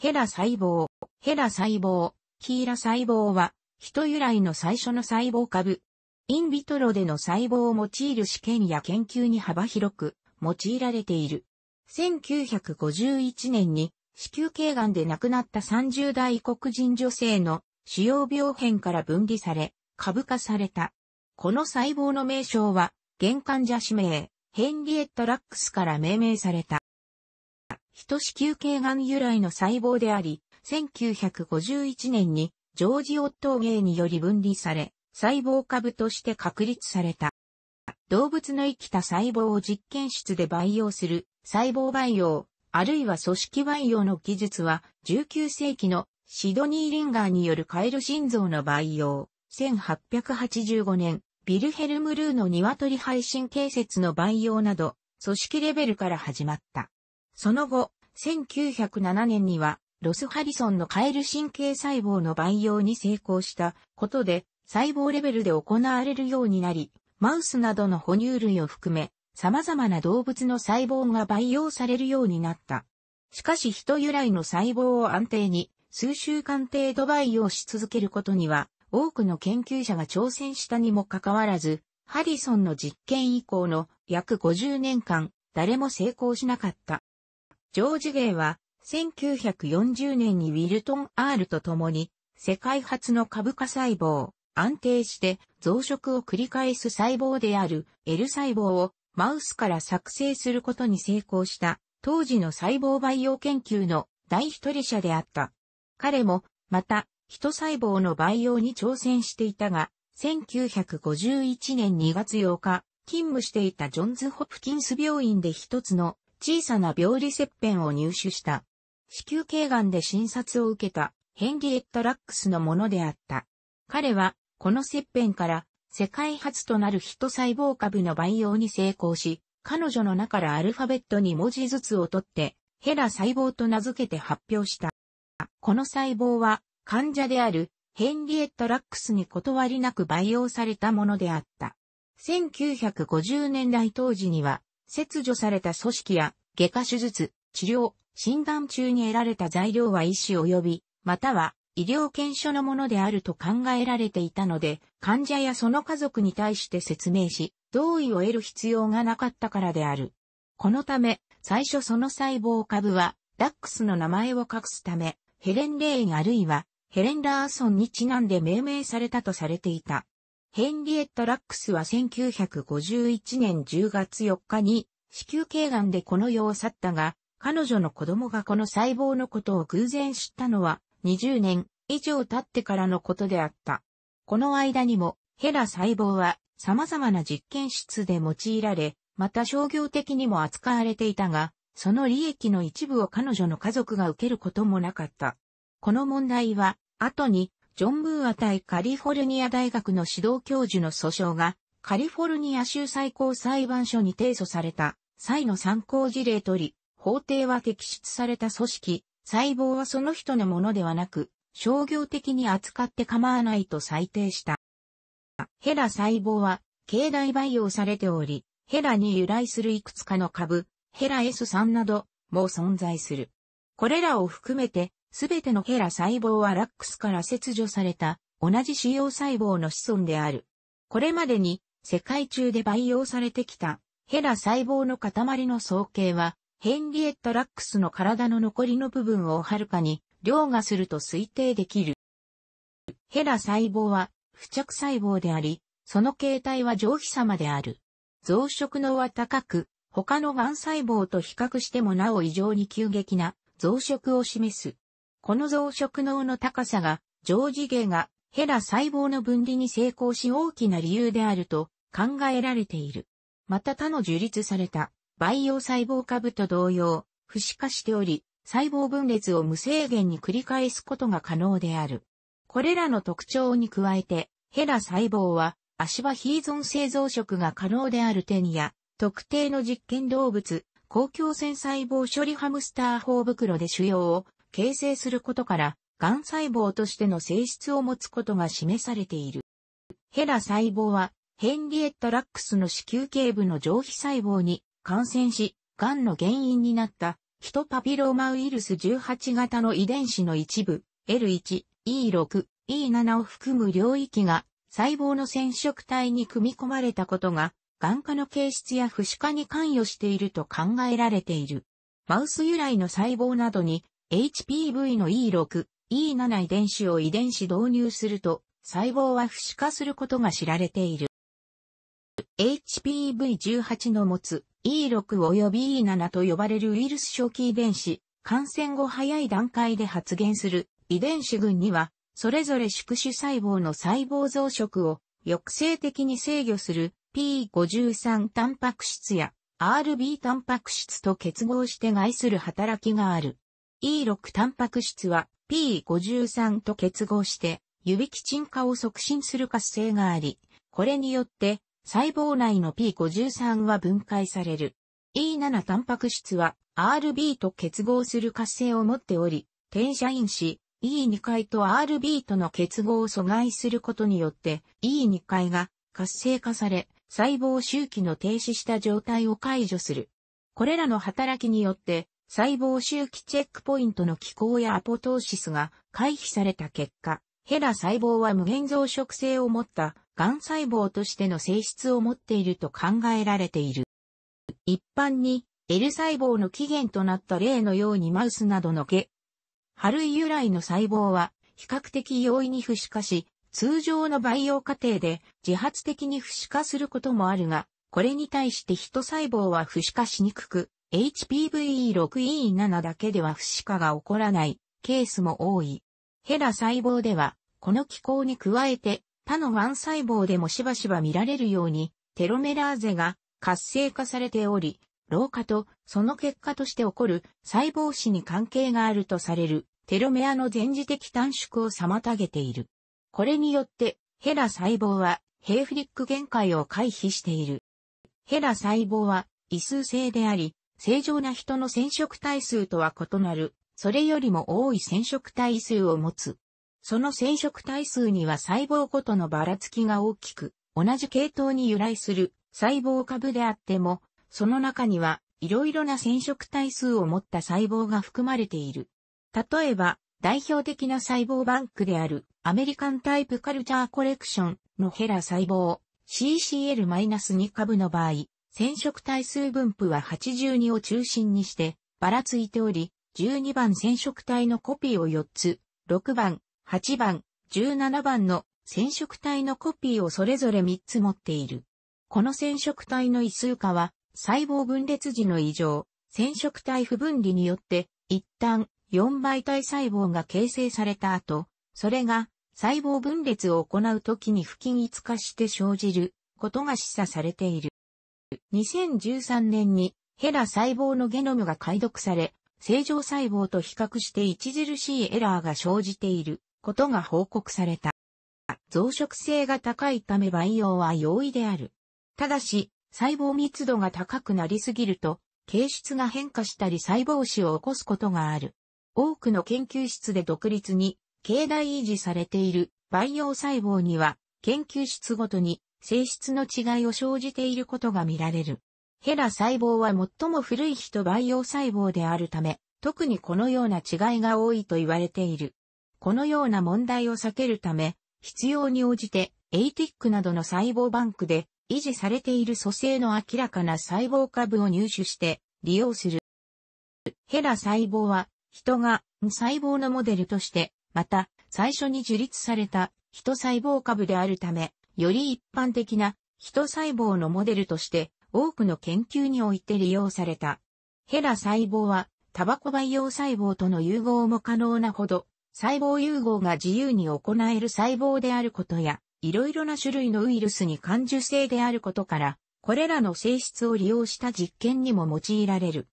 ヘラ細胞、ヘラ細胞、キーラ細胞は、人由来の最初の細胞株。インビトロでの細胞を用いる試験や研究に幅広く用いられている。1951年に子宮頸がんで亡くなった30代黒人女性の主要病変から分離され、株化された。この細胞の名称は、玄関者氏名、ヘンリエット・ラックスから命名された。人子宮頸がん由来の細胞であり、1951年にジョージ・オットーゲーにより分離され、細胞株として確立された。動物の生きた細胞を実験室で培養する細胞培養、あるいは組織培養の技術は19世紀のシドニー・リンガーによるカエル心臓の培養、1885年、ビルヘルム・ルーの鶏配信建設の培養など、組織レベルから始まった。その後、1907年には、ロス・ハリソンのカエル神経細胞の培養に成功したことで、細胞レベルで行われるようになり、マウスなどの哺乳類を含め、様々な動物の細胞が培養されるようになった。しかし人由来の細胞を安定に、数週間程度培養し続けることには、多くの研究者が挑戦したにもかかわらず、ハリソンの実験以降の約50年間、誰も成功しなかった。ジョージ・ゲイは、1940年にウィルトン・アールと共に、世界初の株価細胞、安定して増殖を繰り返す細胞である L 細胞をマウスから作成することに成功した当時の細胞培養研究の第一人者であった。彼もまた人細胞の培養に挑戦していたが、1951年2月8日、勤務していたジョンズ・ホプキンス病院で一つの小さな病理切片を入手した。子宮頸がんで診察を受けたヘンリエッタ・ラックスのものであった。彼は、この切片から世界初となるヒト細胞株の培養に成功し、彼女の中からアルファベットに文字ずつを取って、ヘラ細胞と名付けて発表した。この細胞は、患者であるヘンリエッタ・ラックスに断りなく培養されたものであった。1950年代当時には、切除された組織や、外科手術、治療、診断中に得られた材料は医師及び、または医療検証のものであると考えられていたので、患者やその家族に対して説明し、同意を得る必要がなかったからである。このため、最初その細胞株は、ラックスの名前を隠すため、ヘレン・レインあるいは、ヘレン・ラーソンにちなんで命名されたとされていた。ヘンリエット・ラックスは1951年10月4日に子宮頸がんでこの世を去ったが、彼女の子供がこの細胞のことを偶然知ったのは20年以上経ってからのことであった。この間にもヘラ細胞は様々な実験室で用いられ、また商業的にも扱われていたが、その利益の一部を彼女の家族が受けることもなかった。この問題は、後にジョン・ムーア対カリフォルニア大学の指導教授の訴訟が、カリフォルニア州最高裁判所に提訴された際の参考事例とり、法廷は摘出された組織、細胞はその人のものではなく、商業的に扱って構わないと裁定した。ヘラ細胞は、境内培養されており、ヘラに由来するいくつかの株、ヘラ S3 なども存在する。これらを含めて、すべてのヘラ細胞はラックスから切除された、同じ腫瘍細胞の子孫である。これまでに、世界中で培養されてきた、ヘラ細胞の塊の総計は、ヘンリエット・ラックスの体の残りの部分をはるかに、凌駕すると推定できる。ヘラ細胞は、付着細胞であり、その形態は上皮様である。増殖能は高く、他の癌細胞と比較してもなお異常に急激な増殖を示す。この増殖能の高さが、常次元がヘラ細胞の分離に成功し大きな理由であると考えられている。また他の樹立された培養細胞株と同様、不死化しており、細胞分裂を無制限に繰り返すことが可能である。これらの特徴に加えて、ヘラ細胞は、足場ヒーゾン性増殖が可能である点や、特定の実験動物、公共線細胞処理ハムスター法袋で腫瘍を形成することから、癌細胞としての性質を持つことが示されている。ヘラ細胞は、ヘンリエット・ラックスの子宮頸部の上皮細胞に感染し、癌の原因になった、ヒトパピローマウイルス18型の遺伝子の一部、L1、E6、E7 を含む領域が細胞の染色体に組み込まれたことが、眼科の形質や不死化に関与していると考えられている。マウス由来の細胞などに HPV の E6、E7 遺伝子を遺伝子導入すると、細胞は不死化することが知られている。HPV18 の持つ E6 及び E7 と呼ばれるウイルス初期遺伝子、感染後早い段階で発現する遺伝子群には、それぞれ宿主細胞の細胞増殖を抑制的に制御する P53 タンパク質や RB タンパク質と結合して害する働きがある。E6 タンパク質は P53 と結合して指基沈化を促進する活性があり、これによって細胞内の P53 は分解される。E7 タンパク質は RB と結合する活性を持っており、転写因子 E2 回と RB との結合を阻害することによって E2 回が活性化され、細胞周期の停止した状態を解除する。これらの働きによって細胞周期チェックポイントの機構やアポトーシスが回避された結果、ヘラ細胞は無限増殖性を持った癌細胞としての性質を持っていると考えられている。一般に L 細胞の起源となった例のようにマウスなどの毛、ハルイ由来の細胞は比較的容易に不死化し、通常の培養過程で自発的に不死化することもあるが、これに対してヒト細胞は不死化しにくく、HPV6E7 だけでは不死化が起こらないケースも多い。ヘラ細胞では、この機構に加えて、他のワン細胞でもしばしば見られるように、テロメラーゼが活性化されており、老化とその結果として起こる細胞死に関係があるとされるテロメアの前時的短縮を妨げている。これによってヘラ細胞はヘイフリック限界を回避している。ヘラ細胞は異数性であり、正常な人の染色体数とは異なる、それよりも多い染色体数を持つ。その染色体数には細胞ごとのばらつきが大きく、同じ系統に由来する細胞株であっても、その中にはいろいろな染色体数を持った細胞が含まれている。例えば、代表的な細胞バンクであるアメリカンタイプカルチャーコレクションのヘラ細胞 CCL-2 株の場合、染色体数分布は82を中心にして、ばらついており、12番染色体のコピーを4つ、6番、8番、17番の染色体のコピーをそれぞれ3つ持っている。この染色体の異数化は、細胞分裂時の異常、染色体不分離によって、一旦4倍体細胞が形成された後、それが細胞分裂を行う時に不均一化して生じることが示唆されている。2013年にヘラ細胞のゲノムが解読され、正常細胞と比較して著しいエラーが生じていることが報告された。増殖性が高いため培養は容易である。ただし、細胞密度が高くなりすぎると、形質が変化したり細胞死を起こすことがある。多くの研究室で独立に、境内維持されている培養細胞には、研究室ごとに性質の違いを生じていることが見られる。ヘラ細胞は最も古い人培養細胞であるため、特にこのような違いが多いと言われている。このような問題を避けるため、必要に応じて、エイティックなどの細胞バンクで維持されている組成の明らかな細胞株を入手して利用する。ヘラ細胞は、人が細胞のモデルとして、また、最初に樹立された人細胞株であるため、より一般的な人細胞のモデルとして多くの研究において利用された。ヘラ細胞はタバコ培養細胞との融合も可能なほど細胞融合が自由に行える細胞であることやいろいろな種類のウイルスに感受性であることからこれらの性質を利用した実験にも用いられる。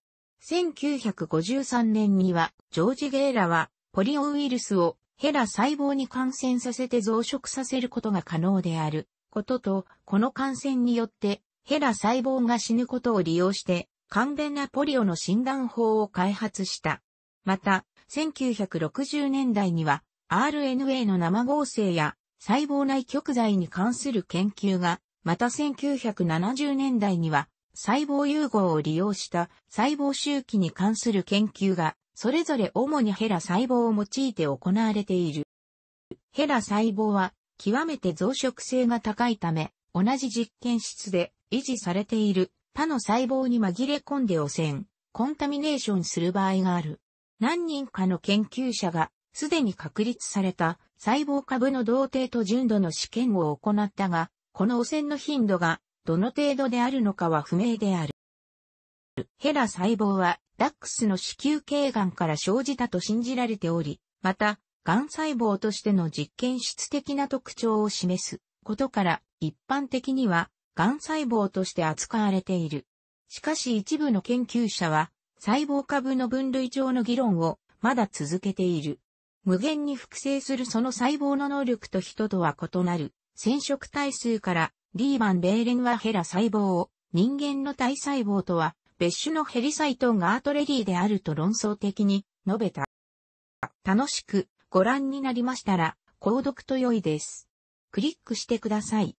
1953年にはジョージ・ゲーラはポリオウイルスをヘラ細胞に感染させて増殖させることが可能であることと、この感染によってヘラ細胞が死ぬことを利用して、簡便なポリオの診断法を開発した。また、1960年代には RNA の生合成や細胞内極剤に関する研究が、また1970年代には細胞融合を利用した細胞周期に関する研究がそれぞれ主にヘラ細胞を用いて行われている。ヘラ細胞は極めて増殖性が高いため、同じ実験室で維持されている他の細胞に紛れ込んで汚染、コンタミネーションする場合がある。何人かの研究者がすでに確立された細胞株の同定と純度の試験を行ったが、この汚染の頻度がどの程度であるのかは不明である。ヘラ細胞は、ダックスの子宮頸がんから生じたと信じられており、また、がん細胞としての実験室的な特徴を示すことから、一般的には、がん細胞として扱われている。しかし一部の研究者は、細胞株の分類上の議論をまだ続けている。無限に複製するその細胞の能力と人とは異なる染色体数からリーマン・ベーレンはヘラ細胞を人間の体細胞とは別種のヘリサイトがアートレディであると論争的に述べた。楽しくご覧になりましたら、購読と良いです。クリックしてください。